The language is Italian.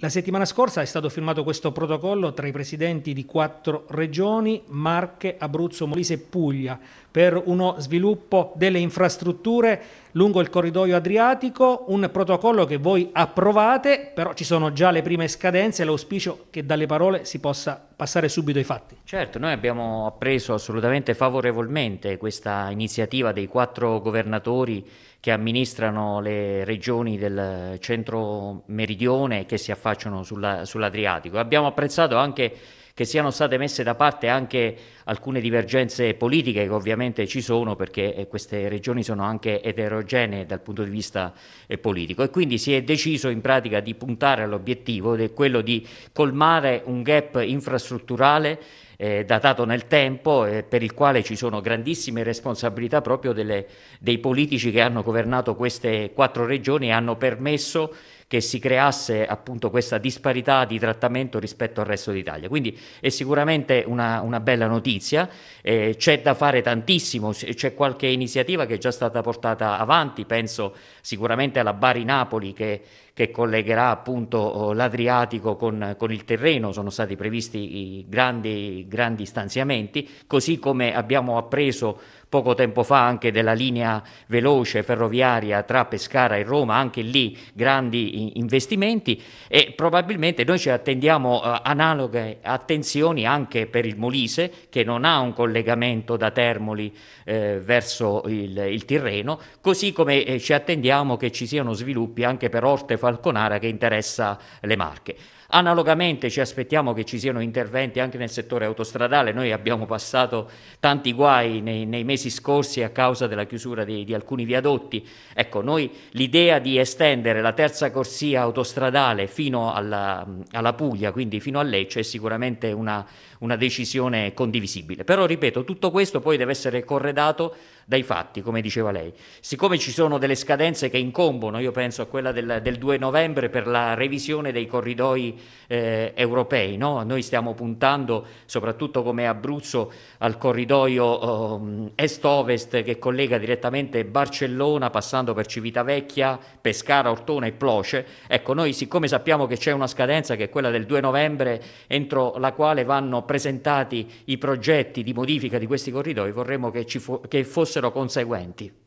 La settimana scorsa è stato firmato questo protocollo tra i presidenti di quattro regioni, Marche, Abruzzo, Molise e Puglia, per uno sviluppo delle infrastrutture lungo il corridoio adriatico, un protocollo che voi approvate, però ci sono già le prime scadenze e l'auspicio che dalle parole si possa passare subito ai fatti. Certo, noi abbiamo appreso assolutamente favorevolmente questa iniziativa dei quattro governatori che amministrano le regioni del centro meridione che si affacciano sulla, sull'Adriatico. Abbiamo apprezzato anche che siano state messe da parte anche alcune divergenze politiche che ovviamente ci sono perché eh, queste regioni sono anche eterogenee dal punto di vista eh, politico e quindi si è deciso in pratica di puntare all'obiettivo ed è quello di colmare un gap infrastrutturale eh, datato nel tempo e eh, per il quale ci sono grandissime responsabilità proprio delle, dei politici che hanno governato queste quattro regioni e hanno permesso che si creasse appunto questa disparità di trattamento rispetto al resto d'Italia. Quindi è sicuramente una, una bella notizia, eh, c'è da fare tantissimo, c'è qualche iniziativa che è già stata portata avanti, penso sicuramente alla Bari Napoli che che collegherà appunto oh, l'Adriatico con, con il terreno, sono stati previsti grandi, grandi stanziamenti, così come abbiamo appreso poco tempo fa anche della linea veloce ferroviaria tra Pescara e Roma, anche lì grandi investimenti e probabilmente noi ci attendiamo eh, analoghe attenzioni anche per il Molise che non ha un collegamento da Termoli eh, verso il, il, Tirreno, così come eh, ci attendiamo che ci siano sviluppi anche per Orte Falconara che interessa le Marche. Analogamente ci aspettiamo che ci siano interventi anche nel settore autostradale, noi abbiamo passato tanti guai nei, nei mesi mesi scorsi a causa della chiusura di, di alcuni viadotti. Ecco, noi l'idea di estendere la terza corsia autostradale fino alla, alla Puglia, quindi fino a Lecce, è sicuramente una, una decisione condivisibile. Però, ripeto, tutto questo poi deve essere corredato dai fatti, come diceva lei. Siccome ci sono delle scadenze che incombono, io penso a quella del, del 2 novembre per la revisione dei corridoi eh, europei, no? noi stiamo puntando soprattutto come Abruzzo al corridoio eh, est-ovest che collega direttamente Barcellona passando per Civitavecchia, Pescara, Ortona e Ploce. Ecco, noi siccome sappiamo che c'è una scadenza che è quella del 2 novembre entro la quale vanno presentati i progetti di modifica di questi corridoi, vorremmo che, fo- che fossero conseguenti.